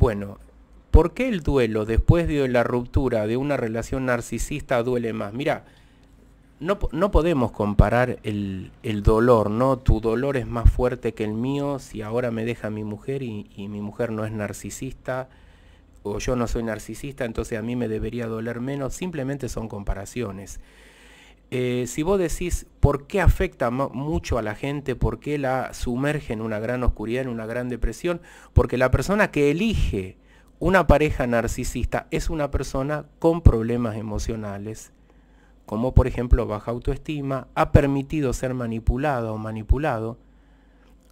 Bueno, ¿por qué el duelo después de la ruptura de una relación narcisista duele más? Mira, no, podemos comparar el, el, dolor, ¿no? Tu dolor es más fuerte que el mío si ahora me deja mi mujer y, y, mi mujer no es narcisista o yo no soy narcisista, entonces a mí me debería doler menos. Simplemente son comparaciones. Eh, si vos decís por qué afecta mucho a la gente, por qué la sumerge en una gran oscuridad, en una gran depresión, porque la persona que elige una pareja narcisista es una persona con problemas emocionales, como por ejemplo baja autoestima, ha permitido ser manipulado o manipulado,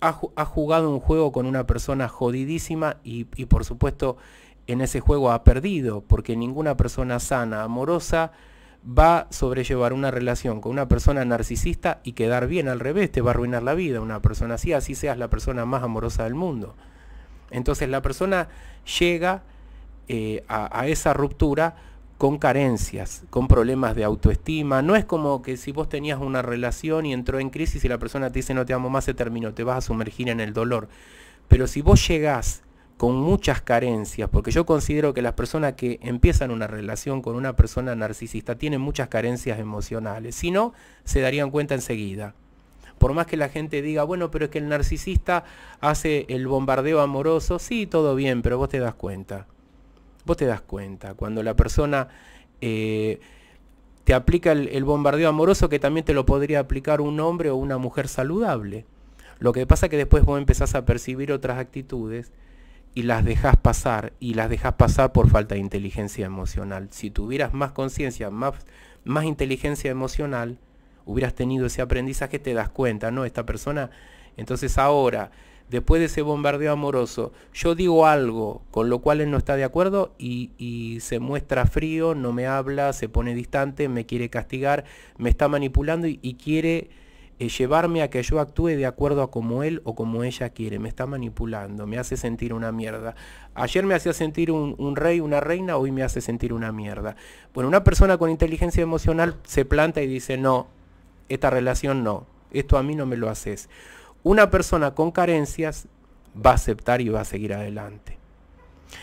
ha, jugado un juego con una persona jodidísima y por supuesto en ese juego ha perdido, porque ninguna persona sana, amorosa, va a sobrellevar una relación con una persona narcisista y quedar bien al revés, te va a arruinar la vida una persona así, así seas la persona más amorosa del mundo. Entonces la persona llega eh, a, a esa ruptura con carencias, con problemas de autoestima. No es como que si vos tenías una relación y entró en crisis y la persona te dice no te amo más, se terminó, te vas a sumergir en el dolor. Pero si vos llegás con muchas carencias, porque yo considero que las personas que empiezan una relación con una persona narcisista tienen muchas carencias emocionales, si no, se darían cuenta enseguida. Por más que la gente diga, bueno, pero es que el narcisista hace el bombardeo amoroso, sí, todo bien, pero vos te das cuenta. Vos te das cuenta cuando la persona eh, te aplica el, el bombardeo amoroso que también te lo podría aplicar un hombre o una mujer saludable. Lo que pasa es que después vos empezás a percibir otras actitudes y las dejas pasar y las dejas pasar por falta de inteligencia emocional. Si tuvieras más conciencia, más, más inteligencia emocional, hubieras tenido ese aprendizaje, te das cuenta, ¿no? Esta persona, entonces ahora, después de ese bombardeo amoroso, yo digo algo con lo cual él no está de acuerdo y, se muestra frío, no me habla, se pone distante, me quiere castigar, me está manipulando y quiere llevarme a que yo actúe de acuerdo a como él o como ella quiere. Me está manipulando, me hace sentir una mierda. Ayer me hacía sentir un, un, rey, una reina, hoy me hace sentir una mierda. Bueno, una persona con inteligencia emocional se planta y dice, no, esta relación no, esto a mí no me lo haces. Una persona con carencias va a aceptar y va a seguir adelante.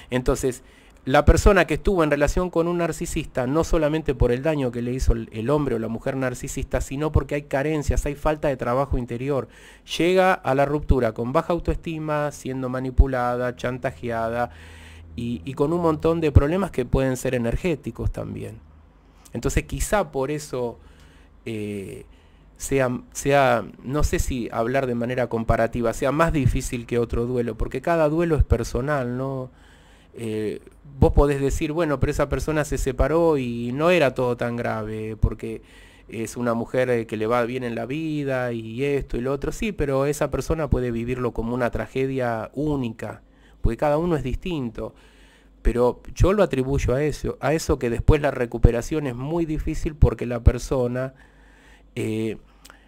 Entonces, la persona que estuvo en relación con un narcisista, no solamente por el daño que le hizo el, hombre o la mujer narcisista, sino porque hay carencias, hay falta de trabajo interior, llega a la ruptura con baja autoestima, siendo manipulada, chantajeada y, con un montón de problemas que pueden ser energéticos también. Entonces quizá por eso... Eh, sea, sea, no sé si hablar de manera comparativa, sea más difícil que otro duelo, porque cada duelo es personal, ¿no? Eh, vos podés decir, bueno, pero esa persona se separó y no era todo tan grave, porque es una mujer eh, que le va bien en la vida y esto y lo otro, sí, pero esa persona puede vivirlo como una tragedia única, porque cada uno es distinto. Pero yo lo atribuyo a eso, a eso que después la recuperación es muy difícil porque la persona eh,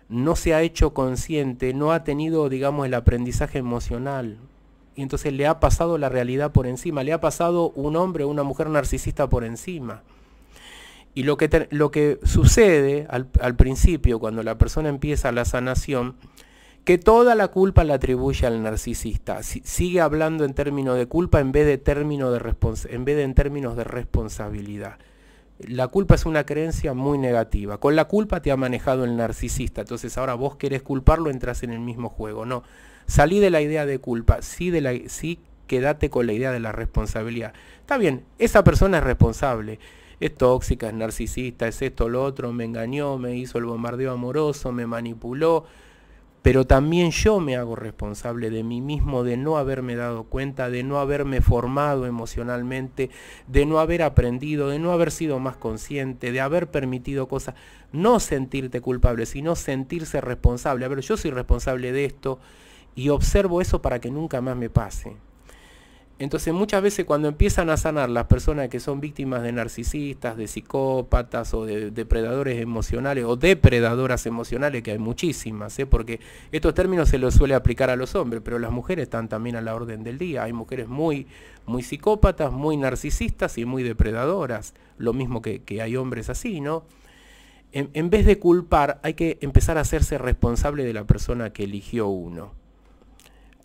no se ha hecho consciente, no ha tenido, digamos, el aprendizaje emocional, y entonces le ha pasado la realidad por encima, le ha pasado un hombre o una mujer narcisista por encima. Y lo que, lo que sucede al, principio, cuando la persona empieza la sanación, que toda la culpa la atribuye al narcisista. sigue hablando en términos de culpa en vez de, de en vez de en términos de responsabilidad. La culpa es una creencia muy negativa. Con la culpa te ha manejado el narcisista. Entonces ahora vos querés culparlo, entras en el mismo juego. No, Salí de la idea de culpa, sí, de la, sí quédate con la idea de la responsabilidad. Está bien, esa persona es responsable. Es tóxica, es narcisista, es esto, lo otro, me engañó, me hizo el bombardeo amoroso, me manipuló. Pero también yo me hago responsable de mí mismo, de no haberme dado cuenta, de no haberme formado emocionalmente, de no haber aprendido, de no haber sido más consciente, de haber permitido cosas. No sentirte culpable, sino sentirse responsable. A ver, yo soy responsable de esto y observo eso para que nunca más me pase. Entonces muchas veces cuando empiezan a sanar las personas que son víctimas de narcisistas, de psicópatas o de depredadores emocionales o depredadoras emocionales, que hay muchísimas, ¿eh? porque estos términos se los suele aplicar a los hombres, pero las mujeres están también a la orden del día. Hay mujeres muy, muy psicópatas, muy narcisistas y muy depredadoras, lo mismo que, hay hombres así, ¿no? en vez de culpar, hay que empezar a hacerse responsable de la persona que eligió uno.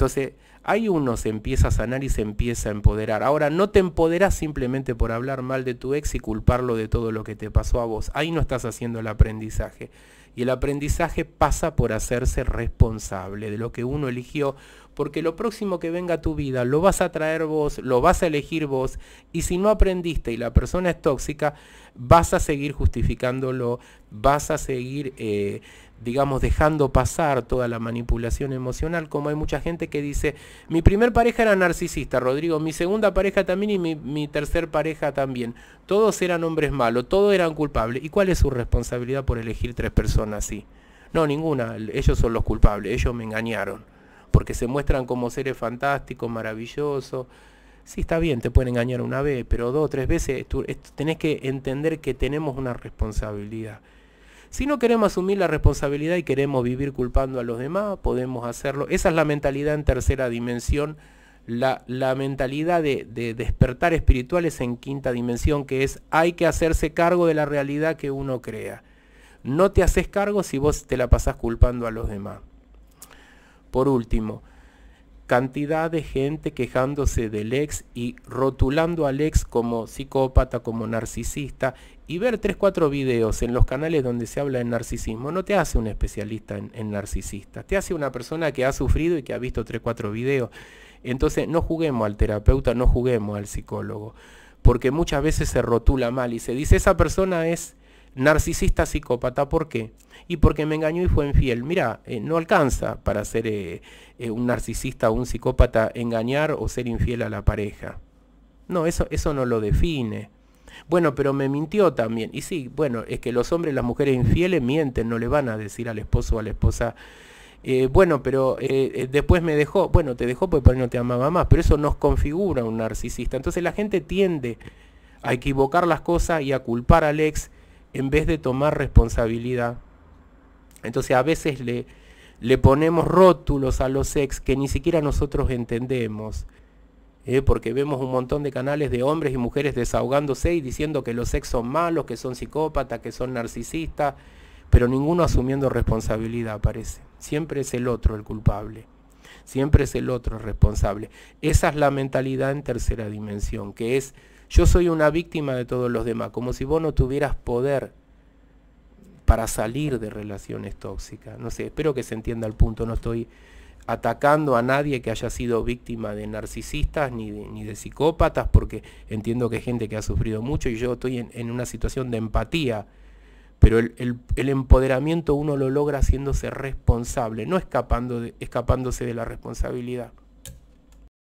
Entonces, ahí uno se empieza a sanar y se empieza a empoderar. Ahora, no te empoderás simplemente por hablar mal de tu ex y culparlo de todo lo que te pasó a vos. Ahí no estás haciendo el aprendizaje. Y el aprendizaje pasa por hacerse responsable de lo que uno eligió, porque lo próximo que venga a tu vida lo vas a traer vos, lo vas a elegir vos, y si no aprendiste y la persona es tóxica, vas a seguir justificándolo, vas a seguir eh, digamos, dejando pasar toda la manipulación emocional, como hay mucha gente que dice, mi primer pareja era narcisista, Rodrigo, mi segunda pareja también y mi, tercer pareja también. Todos eran hombres malos, todos eran culpables. ¿Y cuál es su responsabilidad por elegir tres personas así? No, ninguna, ellos son los culpables, ellos me engañaron, porque se muestran como seres fantásticos, maravillosos. Sí, está bien, te pueden engañar una vez, pero dos o tres veces tú, tenés que entender que tenemos una responsabilidad. Si no queremos asumir la responsabilidad y queremos vivir culpando a los demás, podemos hacerlo. Esa es la mentalidad en tercera dimensión, la, mentalidad de, de despertar espirituales en quinta dimensión, que es hay que hacerse cargo de la realidad que uno crea. No te haces cargo si vos te la pasás culpando a los demás. Por último, cantidad de gente quejándose del ex y rotulando al ex como psicópata, como narcisista, y ver 3-4 videos en los canales donde se habla de narcisismo no te hace un especialista en, en narcisista, te hace una persona que ha sufrido y que ha visto 3-4 videos. Entonces no juguemos al terapeuta, no juguemos al psicólogo, porque muchas veces se rotula mal y se dice esa persona es narcisista psicópata. ¿Por qué? Y porque me engañó y fue infiel. Mira, eh, no alcanza para ser eh, eh, un narcisista o un psicópata engañar o ser infiel a la pareja. No, eso, eso no lo define. Bueno, pero me mintió también. Y sí, bueno, es que los hombres las mujeres infieles mienten, no le van a decir al esposo o a la esposa. bueno, pero después me dejó, bueno, te dejó porque no te amaba más, pero eso nos configura un narcisista. Entonces la gente tiende a equivocar las cosas y a culpar al ex en vez de tomar responsabilidad. Entonces a veces le, le ponemos rótulos a los ex que ni siquiera nosotros entendemos. ¿eh? Porque vemos un montón de canales de hombres y mujeres desahogándose y diciendo que los ex son malos, que son psicópatas, que son narcisistas, pero ninguno asumiendo responsabilidad, aparece, Siempre es el otro el culpable. Siempre es el otro el responsable. Esa es la mentalidad en tercera dimensión, que es yo soy una víctima de todos los demás, como si vos no tuvieras poder para salir de relaciones tóxicas. No sé, espero que se entienda el punto, no estoy atacando a nadie que haya sido víctima de narcisistas ni de, ni de psicópatas, porque entiendo que hay gente que ha sufrido mucho y yo estoy en, una situación de empatía, pero el, el, empoderamiento uno lo logra haciéndose responsable, no escapando de, escapándose de la responsabilidad.